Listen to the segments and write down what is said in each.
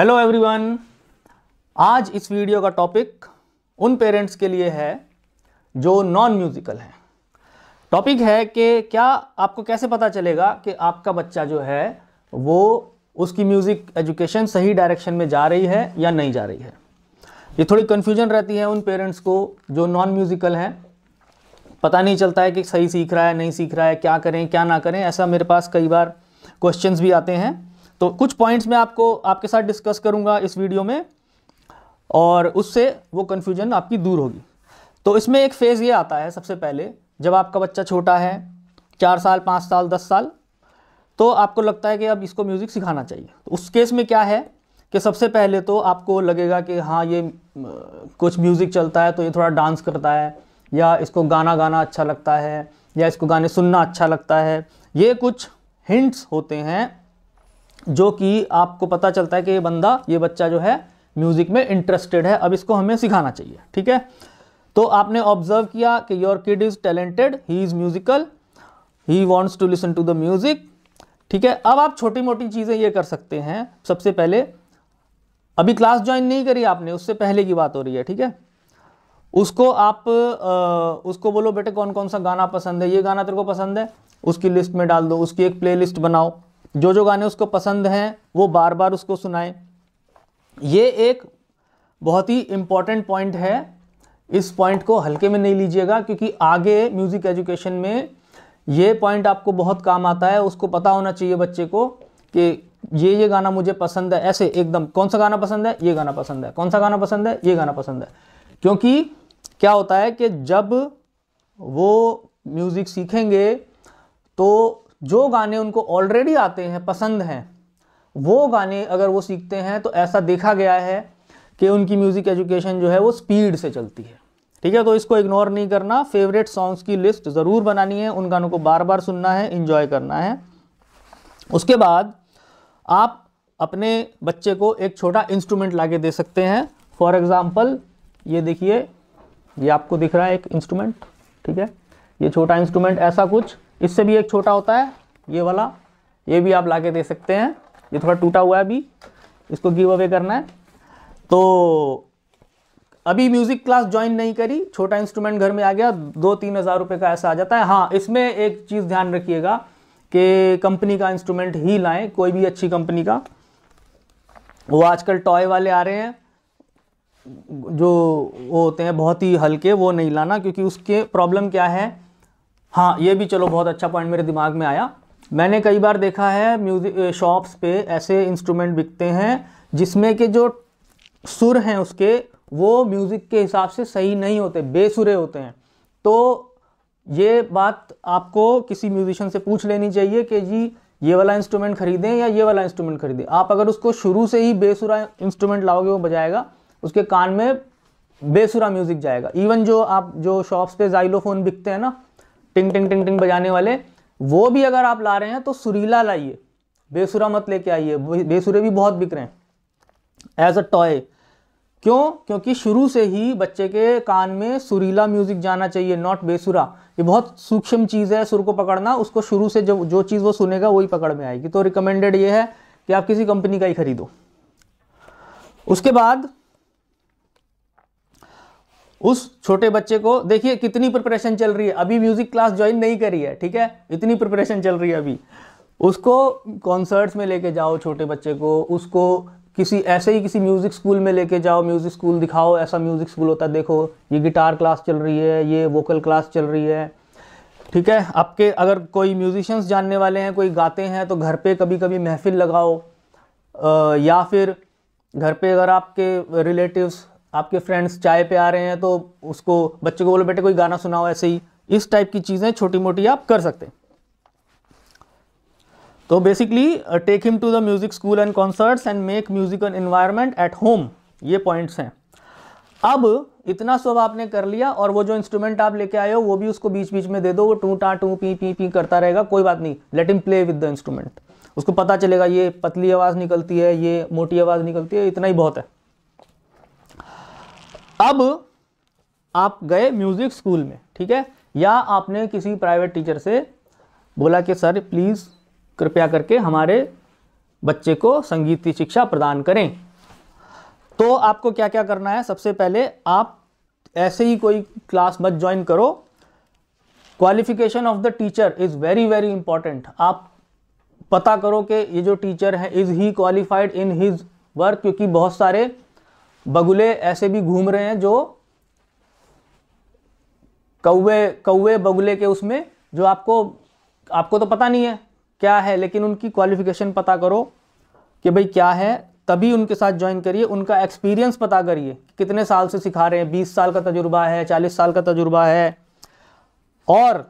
hello everyone आज इस video का टॉपिक उन पेरेंट्स के लिए है जो नॉन म्यूज़िकल हैं टॉपिक है कि क्या आपको कैसे पता चलेगा कि आपका बच्चा जो है वो उसकी म्यूज़िक एजुकेशन सही डायरेक्शन में जा रही है या नहीं जा रही है ये थोड़ी कन्फ्यूजन रहती है उन पेरेंट्स को जो नॉन म्यूज़िकल हैं पता नहीं चलता है कि सही सीख रहा है नहीं सीख रहा है क्या करें क्या ना करें ऐसा मेरे पास कई बार क्वेश्चंस भी आते हैं तो कुछ पॉइंट्स मैं आपको आपके साथ डिस्कस करूँगा इस वीडियो में और उससे वो कन्फ्यूजन आपकी दूर होगी तो इसमें एक फ़ेज़ ये आता है सबसे पहले जब आपका बच्चा छोटा है चार साल पाँच साल दस साल तो आपको लगता है कि अब इसको म्यूज़िक सिखाना चाहिए तो उस केस में क्या है कि सबसे पहले तो आपको लगेगा कि हाँ ये कुछ म्यूज़िक चलता है तो ये थोड़ा डांस करता है या इसको गाना गाना अच्छा लगता है या इसको गाने सुनना अच्छा लगता है ये कुछ हिंट्स होते हैं जो कि आपको पता चलता है कि ये बंदा ये बच्चा जो है म्यूज़िक में इंटरेस्टेड है अब इसको हमें सिखाना चाहिए ठीक है तो आपने ऑब्जर्व किया कि your kid is talented he is musical he wants to listen to the music ठीक है अब आप छोटी मोटी चीज़ें ये कर सकते हैं सबसे पहले अभी क्लास ज्वाइन नहीं करी आपने उससे पहले की बात हो रही है ठीक है उसको आप आ, उसको बोलो बेटे कौन कौन सा गाना पसंद है ये गाना तेरे को पसंद है उसकी लिस्ट में डाल दो उसकी एक प्लेलिस्ट बनाओ जो जो गाने उसको पसंद हैं वो बार बार उसको सुनाएं ये एक बहुत ही इम्पॉर्टेंट पॉइंट है इस पॉइंट को हल्के में नहीं लीजिएगा क्योंकि आगे म्यूज़िक एजुकेशन में ये पॉइंट आपको बहुत काम आता है उसको पता होना चाहिए बच्चे को कि ये ये गाना मुझे पसंद है ऐसे एकदम कौन सा गाना पसंद है ये गाना पसंद है कौन सा गाना पसंद है ये गाना पसंद है क्योंकि क्या होता है कि जब वो म्यूज़िक सीखेंगे तो जो गाने उनको ऑलरेडी आते हैं पसंद हैं वो गाने अगर वो सीखते हैं तो ऐसा देखा गया है कि उनकी म्यूज़िक एजुकेशन जो है वो स्पीड से चलती है ठीक है तो इसको इग्नोर नहीं करना फेवरेट सॉन्ग्स की लिस्ट ज़रूर बनानी है उन गानों को बार बार सुनना है इन्जॉय करना है उसके बाद आप अपने बच्चे को एक छोटा इंस्ट्रूमेंट ला दे सकते हैं फॉर एग्ज़ाम्पल ये देखिए ये आपको दिख रहा है एक इंस्ट्रूमेंट ठीक है ये छोटा इंस्ट्रूमेंट ऐसा कुछ इससे भी एक छोटा होता है ये वाला ये भी आप ला के दे सकते हैं ये थोड़ा टूटा हुआ है अभी इसको गिव अवे करना है तो अभी म्यूज़िक क्लास ज्वाइन नहीं करी छोटा इंस्ट्रूमेंट घर में आ गया दो तीन हज़ार रुपये का ऐसा आ जाता है हाँ इसमें एक चीज़ ध्यान रखिएगा कि कंपनी का इंस्ट्रूमेंट ही लाएं कोई भी अच्छी कंपनी का वो आजकल टॉय वाले आ रहे हैं जो वो होते हैं बहुत ही हल्के वो नहीं लाना क्योंकि उसके प्रॉब्लम क्या है हाँ ये भी चलो बहुत अच्छा पॉइंट मेरे दिमाग में आया मैंने कई बार देखा है म्यूज़िक शॉप्स पे ऐसे इंस्ट्रूमेंट बिकते हैं जिसमें के जो सुर हैं उसके वो म्यूज़िक के हिसाब से सही नहीं होते बेसुरे होते हैं तो ये बात आपको किसी म्यूज़िशन से पूछ लेनी चाहिए कि जी ये वाला इंस्ट्रूमेंट खरीदें या ये वाला इंस्ट्रूमेंट खरीदें आप अगर उसको शुरू से ही बेसुरा इंस्ट्रूमेंट लाओगे वो बजाएगा उसके कान में बेसुरा म्यूज़िक जाएगा इवन जो आप जो शॉप्स पे जाइलोफोन बिकते हैं ना टिंग टिंग टिंग टिंग बजाने वाले वो भी अगर आप ला रहे हैं तो सुरीला लाइए बेसुरा मत लेके आइए बेसुरे भी बहुत बिक रहे हैं एज अ टॉय क्यों क्योंकि शुरू से ही बच्चे के कान में सुरीला म्यूज़िक जाना चाहिए नॉट बेसुरा ये बहुत सूक्ष्म चीज़ है सुर को पकड़ना उसको शुरू से जो जो चीज़ वो सुनेगा वही पकड़ में आएगी तो रिकमेंडेड ये है कि आप किसी कंपनी का ही खरीदो उसके बाद उस छोटे बच्चे को देखिए कितनी प्रिपरेशन चल रही है अभी म्यूज़िक क्लास ज्वाइन नहीं करी है ठीक है इतनी प्रिपरेशन चल रही है अभी उसको कॉन्सर्ट्स में लेके जाओ छोटे बच्चे को उसको किसी ऐसे ही किसी म्यूज़िक स्कूल में लेके जाओ म्यूज़िक स्कूल दिखाओ ऐसा म्यूज़िक स्कूल होता है देखो ये गिटार क्लास चल रही है ये वोकल क्लास चल रही है ठीक है आपके अगर कोई म्यूज़िशंस जानने वाले हैं कोई गाते हैं तो घर पे कभी कभी महफिल लगाओ आ, या फिर घर पे अगर आपके रिलेटिव्स आपके फ्रेंड्स चाय पे आ रहे हैं तो उसको बच्चे को बोलो बेटे कोई गाना सुनाओ ऐसे ही इस टाइप की चीज़ें छोटी मोटी आप कर सकते हैं तो basically take him to the music school and concerts and make musical environment at home ये पॉइंट्स हैं अब इतना सब आपने कर लिया और वो जो इंस्ट्रूमेंट आप लेके आए हो वो भी उसको बीच बीच में दे दो वो टू टा टू पी पी पी करता रहेगा कोई बात नहीं लेट इम प्ले विद द इंस्ट्रूमेंट उसको पता चलेगा ये पतली आवाज़ निकलती है ये मोटी आवाज़ निकलती है इतना ही बहुत है अब आप गए म्यूज़िक स्कूल में ठीक है या आपने किसी प्राइवेट टीचर से बोला कि सर प्लीज़ कृपया करके हमारे बच्चे को संगीत की शिक्षा प्रदान करें तो आपको क्या क्या करना है सबसे पहले आप ऐसे ही कोई क्लास मत ज्वाइन करो qualification of the teacher is very very important आप पता करो कि ये जो टीचर है is he qualified in his work क्योंकि बहुत सारे बगुले ऐसे भी घूम रहे हैं जो कौवे कौवे बगुले के उसमें जो आपको आपको तो पता नहीं है क्या है लेकिन उनकी क्वालिफिकेशन पता करो कि भाई क्या है तभी उनके साथ ज्वाइन करिए उनका एक्सपीरियंस पता करिए कितने साल से सिखा रहे हैं बीस साल का तजुर्बा है चालीस साल का तजुर्बा है और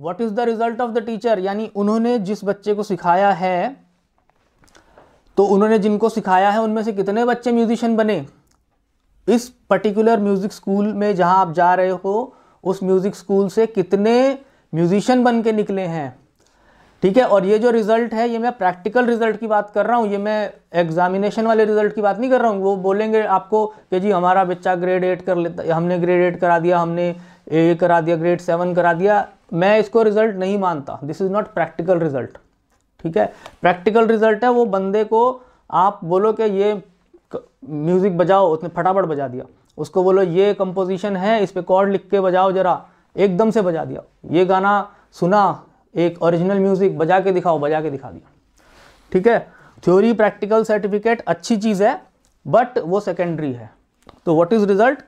what is the result of the teacher यानी उन्होंने जिस बच्चे को सिखाया है तो उन्होंने जिनको सिखाया है उनमें से कितने बच्चे म्यूजिशियन बने इस पर्टिकुलर म्यूज़िक स्कूल में जहां आप जा रहे हो उस म्यूज़िक स्कूल से कितने म्यूज़िशियन बन के निकले हैं ठीक है और ये जो रिज़ल्ट है ये मैं प्रैक्टिकल रिज़ल्ट की बात कर रहा हूँ ये मैं एग्जामिनेशन वाले रिज़ल्ट की बात नहीं कर रहा हूँ वो बोलेंगे आपको कि जी हमारा बच्चा ग्रेड एट कर लेता हमने ग्रेड एट करा दिया हमने ए करा दिया ग्रेड सेवन करा दिया मैं इसको रिज़ल्ट नहीं मानता this is not practical result ठीक है प्रैक्टिकल रिजल्ट है वो बंदे को आप बोलो कि ये म्यूज़िक बजाओ उसने फटाफट बजा दिया उसको बोलो ये कंपोजिशन है इस पर कॉर्ड लिख के बजाओ जरा एकदम से बजा दिया ये गाना सुना एक ओरिजिनल म्यूज़िक बजा के दिखाओ बजा के दिखा दिया ठीक है थ्योरी प्रैक्टिकल सर्टिफिकेट अच्छी चीज़ है बट वो सेकेंडरी है तो व्हाट इज़ रिज़ल्ट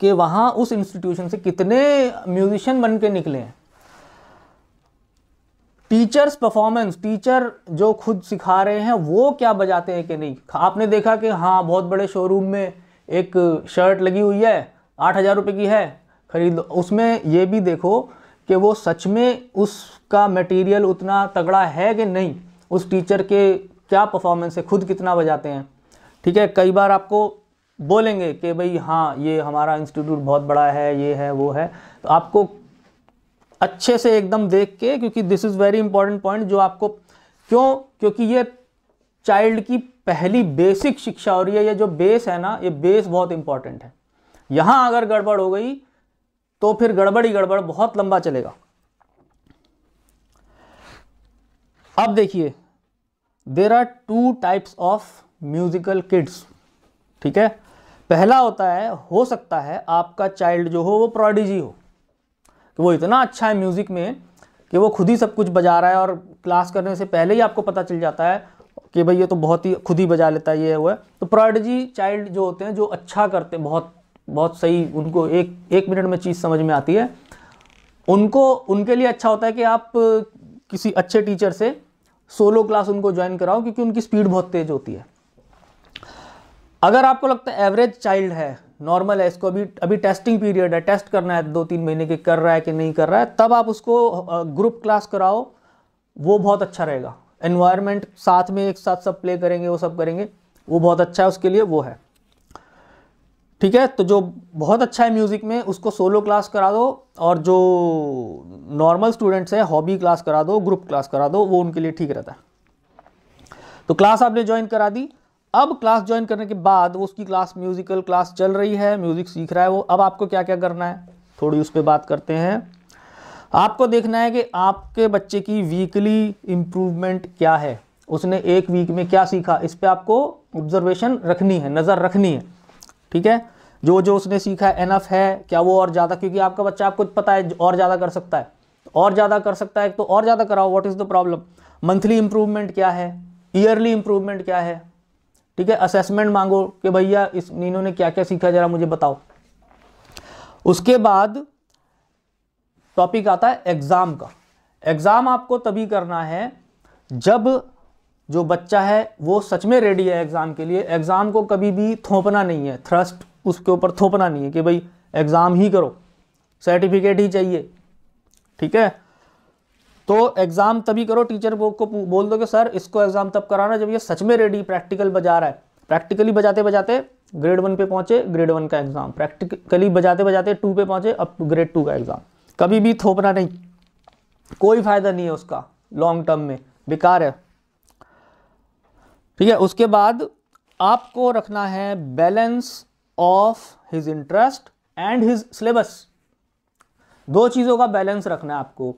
कि वहाँ उस इंस्टीट्यूशन से कितने म्यूजिशियन बन के निकले हैं टीचर्स परफॉर्मेंस टीचर जो खुद सिखा रहे हैं वो क्या बजाते हैं कि नहीं आपने देखा कि हाँ बहुत बड़े शोरूम में एक शर्ट लगी हुई है आठ हज़ार रुपये की है खरीद उसमें ये भी देखो कि वो सच में उसका मटेरियल उतना तगड़ा है कि नहीं उस टीचर के क्या परफॉर्मेंस है खुद कितना बजाते हैं ठीक है कई बार आपको बोलेंगे कि भाई हाँ ये हमारा इंस्टीट्यूट बहुत बड़ा है ये है वो है तो आपको अच्छे से एकदम देख के क्योंकि this is very important point जो आपको क्यों क्योंकि ये चाइल्ड की पहली बेसिक शिक्षा हो रही है ये जो बेस है ना ये बेस बहुत इंपॉर्टेंट है यहां अगर गड़बड़ हो गई तो फिर गड़बड़ ही गड़बड़ बहुत लंबा चलेगा अब देखिए there are two types of musical kids ठीक है पहला होता है हो सकता है आपका चाइल्ड जो हो वो प्रोडिजी हो कि तो वो इतना अच्छा है म्यूज़िक में कि वो खुद ही सब कुछ बजा रहा है और क्लास करने से पहले ही आपको पता चल जाता है कि भाई ये तो बहुत ही खुद ही बजा लेता है ये वो है तो प्रॉडजी चाइल्ड जो होते हैं जो अच्छा करते हैं बहुत बहुत सही उनको एक एक मिनट में चीज़ समझ में आती है उनको उनके लिए अच्छा होता है कि आप किसी अच्छे टीचर से सोलो क्लास उनको ज्वाइन कराओ क्योंकि उनकी स्पीड बहुत तेज़ होती है अगर आपको लगता है एवरेज चाइल्ड है नॉर्मल है इसको अभी अभी टेस्टिंग पीरियड है टेस्ट करना है दो तीन महीने के कर रहा है कि नहीं कर रहा है तब आप उसको ग्रुप क्लास कराओ वो बहुत अच्छा रहेगा एनवायरमेंट साथ में एक साथ सब प्ले करेंगे वो सब करेंगे वो बहुत अच्छा है उसके लिए वो है ठीक है तो जो बहुत अच्छा है म्यूज़िक में उसको सोलो क्लास करा दो और जो नॉर्मल स्टूडेंट्स है हॉबी क्लास करा दो ग्रुप क्लास करा दो वो उनके लिए ठीक रहता है तो क्लास आपने ज्वाइन करा दी अब क्लास ज्वाइन करने के बाद उसकी क्लास म्यूज़िकल क्लास चल रही है म्यूज़िक सीख रहा है वो अब आपको क्या क्या करना है थोड़ी उस पर बात करते हैं आपको देखना है कि आपके बच्चे की वीकली इम्प्रूवमेंट क्या है उसने एक वीक में क्या सीखा इस पर आपको ऑब्जर्वेशन रखनी है नज़र रखनी है ठीक है जो जो उसने सीखा है एनफ है क्या वो और ज़्यादा क्योंकि आपका बच्चा आपको पता है और ज़्यादा कर सकता है और ज़्यादा कर सकता है तो और ज़्यादा कराओ what is the problem monthly improvement क्या है ईयरली इम्प्रूवमेंट क्या है ठीक है असेसमेंट मांगो कि भैया इस इन्होंने क्या क्या सीखा जरा मुझे बताओ उसके बाद टॉपिक आता है एग्ज़ाम का एग्ज़ाम आपको तभी करना है जब जो बच्चा है वो सच में रेडी है एग्ज़ाम के लिए एग्ज़ाम को कभी भी थोपना नहीं है थ्रस्ट उसके ऊपर थोपना नहीं है कि भाई एग्ज़ाम ही करो सर्टिफिकेट ही चाहिए ठीक है तो एग्ज़ाम तभी करो टीचर को बोल दो कि सर इसको एग्ज़ाम तब कराना जब ये सच में रेडी प्रैक्टिकल बजा रहा है प्रैक्टिकली बजाते बजाते ग्रेड वन पे पहुंचे ग्रेड वन का एग्ज़ाम प्रैक्टिकली बजाते बजाते टू पे पहुंचे अब ग्रेड टू का एग्ज़ाम कभी भी थोपना नहीं कोई फ़ायदा नहीं है उसका लॉन्ग टर्म में बेकार है ठीक है उसके बाद आपको रखना है balance of his interest and his syllabus दो चीज़ों का बैलेंस रखना है आपको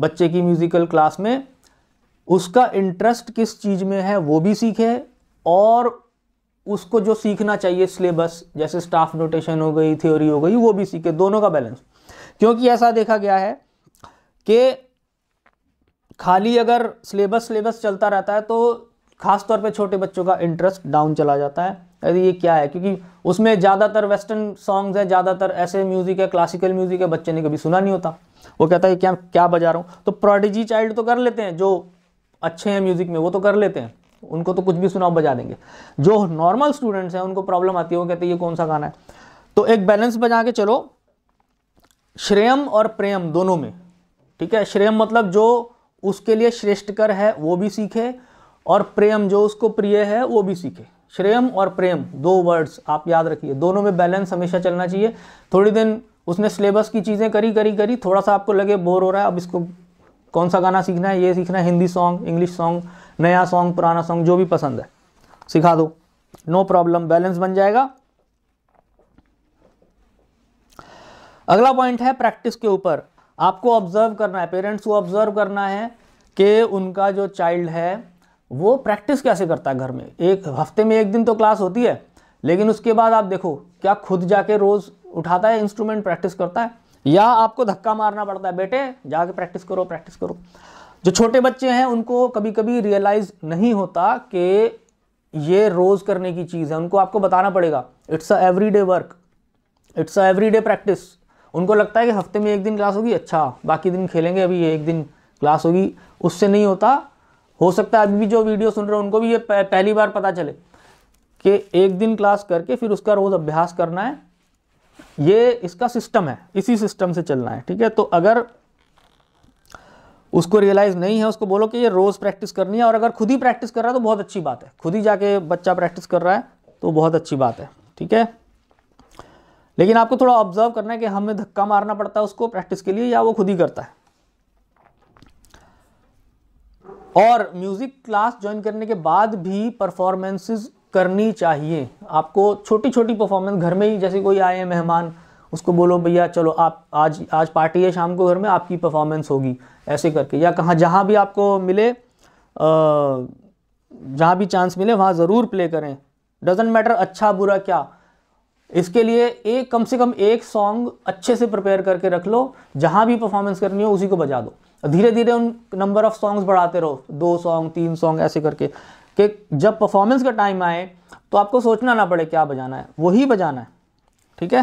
बच्चे की म्यूज़िकल क्लास में उसका इंटरेस्ट किस चीज़ में है वो भी सीखे और उसको जो सीखना चाहिए सिलेबस जैसे स्टाफ नोटेशन हो गई थ्योरी हो गई वो भी सीखे दोनों का बैलेंस क्योंकि ऐसा देखा गया है कि खाली अगर सिलेबस सिलेबस चलता रहता है तो खासतौर पे छोटे बच्चों का इंटरेस्ट डाउन चला जाता है अरे ये क्या है क्योंकि उसमें ज़्यादातर वेस्टर्न सॉन्ग्स हैं ज़्यादातर ऐसे म्यूज़िक है क्लासिकल म्यूज़िक है बच्चे ने कभी सुना नहीं होता वो कहता है क्या क्या बजा रहा हूँ तो प्रोडिजी चाइल्ड तो कर लेते हैं जो अच्छे हैं म्यूज़िक में वो तो कर लेते हैं उनको तो कुछ भी सुनाओ बजा देंगे जो नॉर्मल स्टूडेंट्स हैं उनको प्रॉब्लम आती है वो कहते हैं ये कौन सा गाना है तो एक बैलेंस बजा के चलो श्रेयम और प्रेम दोनों में ठीक है श्रेयम मतलब जो उसके लिए श्रेष्ठकर है वो भी सीखे और प्रेम जो उसको प्रिय है वो भी सीखे श्रेयम और प्रेम दो वर्ड्स आप याद रखिए दोनों में बैलेंस हमेशा चलना चाहिए थोड़ी दिन उसने सिलेबस की चीज़ें करी करी करी थोड़ा सा आपको लगे बोर हो रहा है अब इसको कौन सा गाना सीखना है ये सीखना है हिंदी सॉन्ग इंग्लिश सॉन्ग नया सॉन्ग पुराना सॉन्ग जो भी पसंद है सिखा दो नो प्रॉब्लम बैलेंस बन जाएगा अगला पॉइंट है प्रैक्टिस के ऊपर आपको ऑब्जर्व करना है पेरेंट्स को ऑब्जर्व करना है कि उनका जो चाइल्ड है वो प्रैक्टिस कैसे करता है घर में एक हफ्ते में एक दिन तो क्लास होती है लेकिन उसके बाद आप देखो क्या खुद जाके रोज़ उठाता है इंस्ट्रूमेंट प्रैक्टिस करता है या आपको धक्का मारना पड़ता है बेटे जाके प्रैक्टिस करो प्रैक्टिस करो जो छोटे बच्चे हैं उनको कभी कभी रियलाइज़ नहीं होता कि ये रोज़ करने की चीज़ है उनको आपको बताना पड़ेगा it's a everyday work it's a everyday practice उनको लगता है कि हफ्ते में एक दिन क्लास होगी अच्छा बाकी दिन खेलेंगे अभी एक दिन क्लास होगी उससे नहीं होता हो सकता है अभी भी जो वीडियो सुन रहे हो उनको भी ये पहली बार पता चले कि एक दिन क्लास करके फिर उसका रोज़ अभ्यास करना है ये इसका सिस्टम है इसी सिस्टम से चलना है ठीक है तो अगर उसको रियलाइज़ नहीं है उसको बोलो कि ये रोज़ प्रैक्टिस करनी है और अगर खुद ही प्रैक्टिस कर रहा है तो बहुत अच्छी बात है खुद ही जाके बच्चा प्रैक्टिस कर रहा है तो बहुत अच्छी बात है ठीक है लेकिन आपको थोड़ा ऑब्जर्व करना है कि हमें धक्का मारना पड़ता है उसको प्रैक्टिस के लिए या वो खुद ही करता है और म्यूज़िक क्लास ज्वाइन करने के बाद भी परफॉर्मेंसेस करनी चाहिए आपको छोटी छोटी परफॉर्मेंस घर में ही जैसे कोई आए हैं मेहमान उसको बोलो भैया चलो आप आज आज पार्टी है शाम को घर में आपकी परफॉर्मेंस होगी ऐसे करके या कहाँ जहाँ भी आपको मिले जहाँ भी चांस मिले वहाँ ज़रूर प्ले करें डजेंट मैटर अच्छा बुरा क्या इसके लिए एक कम से कम एक सॉन्ग अच्छे से प्रिपेयर करके रख लो जहाँ भी परफॉर्मेंस करनी हो उसी को बजा दो धीरे धीरे उन नंबर ऑफ़ सॉन्ग्स बढ़ाते रहो दो सॉन्ग तीन सॉन्ग ऐसे करके कि जब परफॉर्मेंस का टाइम आए तो आपको सोचना ना पड़े क्या बजाना है वही बजाना है ठीक है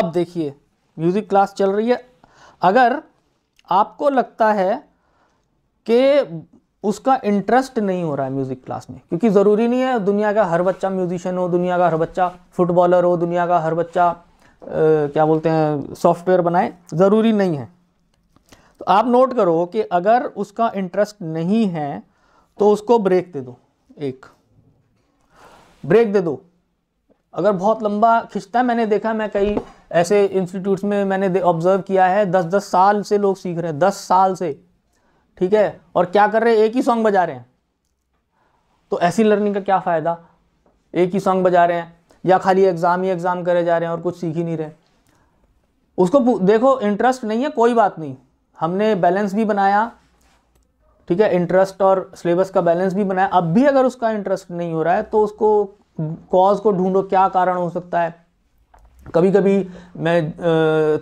अब देखिए म्यूज़िक क्लास चल रही है अगर आपको लगता है कि उसका इंटरेस्ट नहीं हो रहा है म्यूज़िक क्लास में क्योंकि ज़रूरी नहीं है दुनिया का हर बच्चा म्यूजिशियन हो दुनिया का हर बच्चा फुटबॉलर हो दुनिया का हर बच्चा आ, क्या बोलते हैं सॉफ्टवेयर बनाए ज़रूरी नहीं है तो आप नोट करो कि अगर उसका इंटरेस्ट नहीं है तो उसको ब्रेक दे दो एक ब्रेक दे दो अगर बहुत लंबा खिंचता है मैंने देखा मैं कई ऐसे इंस्टीट्यूट्स में मैंने ऑब्जर्व किया है दस दस साल से लोग सीख रहे हैं दस साल से ठीक है और क्या कर रहे हैं एक ही सॉन्ग बजा रहे हैं तो ऐसी लर्निंग का क्या फ़ायदा एक ही सॉन्ग बजा रहे हैं या खाली एग्ज़ाम ही एग्ज़ाम करे जा रहे हैं और कुछ सीख ही नहीं रहे उसको देखो इंटरेस्ट नहीं है कोई बात नहीं हमने बैलेंस भी बनाया ठीक है इंटरेस्ट और सिलेबस का बैलेंस भी बनाया अब भी अगर उसका इंटरेस्ट नहीं हो रहा है तो उसको कॉज को ढूंढो क्या कारण हो सकता है कभी कभी मैं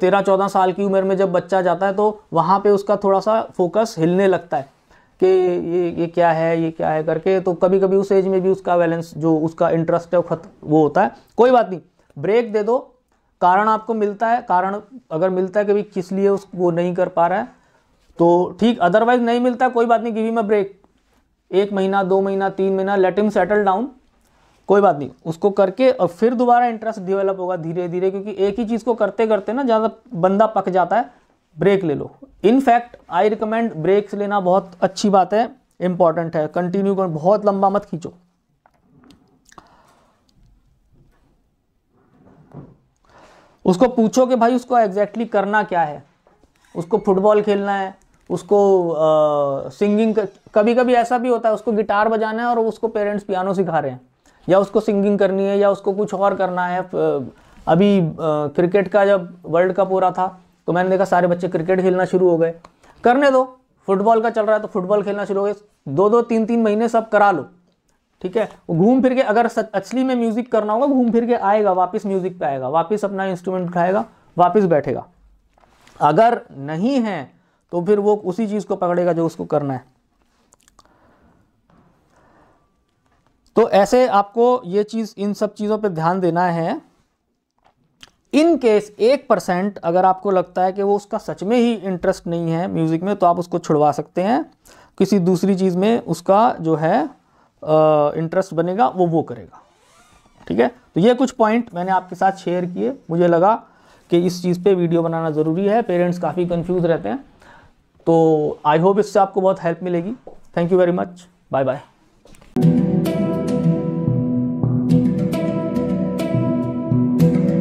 तेरह चौदह साल की उम्र में जब बच्चा जाता है तो वहाँ पे उसका थोड़ा सा फोकस हिलने लगता है कि ये ये क्या है ये क्या है करके तो कभी कभी उस एज में भी उसका बैलेंस जो उसका इंटरेस्ट है वो वो होता है कोई बात नहीं ब्रेक दे दो कारण आपको मिलता है कारण अगर मिलता है कि भाई किस लिए उस वो नहीं कर पा रहा है तो ठीक अदरवाइज नहीं मिलता कोई बात नहीं गिवी में ब्रेक एक महीना दो महीना तीन महीना लेट हिम सेटल डाउन कोई बात नहीं उसको करके और फिर दोबारा इंटरेस्ट डेवलप होगा धीरे धीरे क्योंकि एक ही चीज़ को करते करते ना ज़्यादा बंदा पक जाता है ब्रेक ले लो इनफैक्ट आई रिकमेंड ब्रेक्स लेना बहुत अच्छी बात है इंपॉर्टेंट है कंटिन्यू कर बहुत लंबा मत खींचो उसको पूछो कि भाई उसको एग्जैक्टली exactly करना क्या है उसको फुटबॉल खेलना है उसको सिंगिंग कभी कभी ऐसा भी होता है उसको गिटार बजाना है और उसको पेरेंट्स पियानो सिखा रहे हैं या उसको सिंगिंग करनी है या उसको कुछ और करना है अभी क्रिकेट का जब वर्ल्ड कप हो रहा था तो मैंने देखा सारे बच्चे क्रिकेट खेलना शुरू हो गए करने दो फुटबॉल का चल रहा है तो फुटबॉल खेलना शुरू हो गए दो दो तीन तीन महीने सब करा लो ठीक है घूम फिर के अगर असली में म्यूजिक करना होगा घूम फिर के आएगा वापस म्यूजिक पे आएगा वापस अपना इंस्ट्रूमेंट उठाएगा वापस बैठेगा अगर नहीं है तो फिर वो उसी चीज़ को पकड़ेगा जो उसको करना है तो ऐसे आपको ये चीज़ इन सब चीज़ों पर ध्यान देना है इन केस एक परसेंट अगर आपको लगता है कि वो उसका सच में ही इंटरेस्ट नहीं है म्यूज़िक में तो आप उसको छुड़वा सकते हैं किसी दूसरी चीज़ में उसका जो है इंटरेस्ट बनेगा वो वो करेगा ठीक है तो ये कुछ पॉइंट मैंने आपके साथ शेयर किए मुझे लगा कि इस चीज़ पे वीडियो बनाना ज़रूरी है पेरेंट्स काफ़ी कंफ्यूज रहते हैं तो आई होप इससे आपको बहुत हेल्प मिलेगी thank you very much bye bye